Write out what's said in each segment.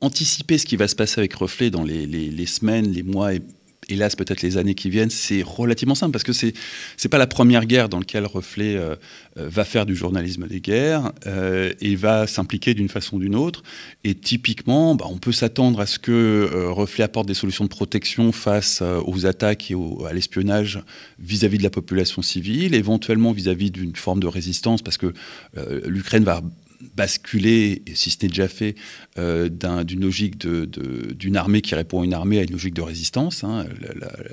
anticiper ce qui va se passer avec Reflet dans les, semaines, les mois et hélas peut-être les années qui viennent, c'est relativement simple parce que c'est c'est pas la première guerre dans laquelle Reflet euh, euh, va faire du journalisme des guerres euh, et va s'impliquer d'une façon ou d'une autre. Et typiquement, bah, on peut s'attendre à ce que Reflet apporte des solutions de protection face aux attaques et au, à l'espionnage vis-à-vis de la population civile, éventuellement vis-à-vis d'une forme de résistance parce que l'Ukraine va basculer, si ce n'est déjà fait, euh, d'une logique d'une armée qui répond à une armée à une logique de résistance. Hein.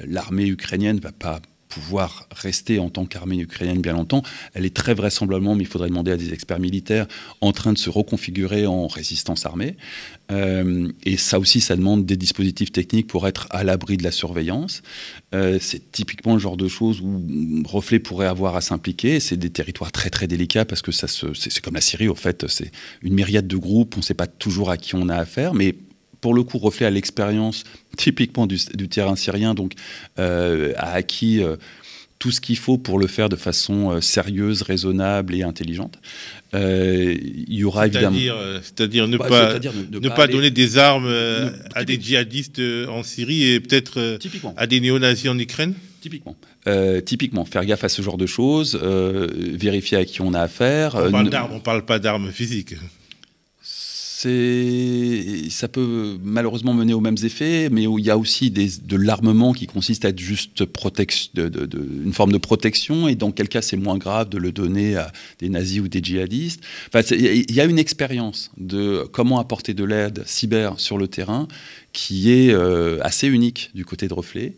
L'armée ukrainienne ne va pas pouvoir rester en tant qu'armée ukrainienne bien longtemps. Elle est très vraisemblablement, mais il faudrait demander à des experts militaires, en train de se reconfigurer en résistance armée. Euh, et ça aussi, ça demande des dispositifs techniques pour être à l'abri de la surveillance. Euh, c'est typiquement le genre de choses où Reflet pourrait avoir à s'impliquer. C'est des territoires très très délicats parce que ça c'est, comme la Syrie, au fait. C'est une myriade de groupes. On ne sait pas toujours à qui on a affaire, mais pour le coup, reflet à l'expérience typiquement du, terrain syrien, donc euh, a acquis euh, tout ce qu'il faut pour le faire de façon euh, sérieuse, raisonnable et intelligente. Il y aura évidemment. C'est-à-dire ne, bah, pas, ne, pas, donner des armes à des djihadistes en Syrie et peut-être à des néo-nazis en Ukraine Typiquement. typiquement, faire gaffe à ce genre de choses, vérifier à qui on a affaire. On parle, on parle pas d'armes physiques c'est ça peut malheureusement mener aux mêmes effets, mais il y a aussi de l'armement qui consiste à être juste une forme de protection, et dans quel cas c'est moins grave de le donner à des nazis ou des djihadistes. Il y a une expérience de comment apporter de l'aide cyber sur le terrain qui est euh, assez unique du côté de Reflet.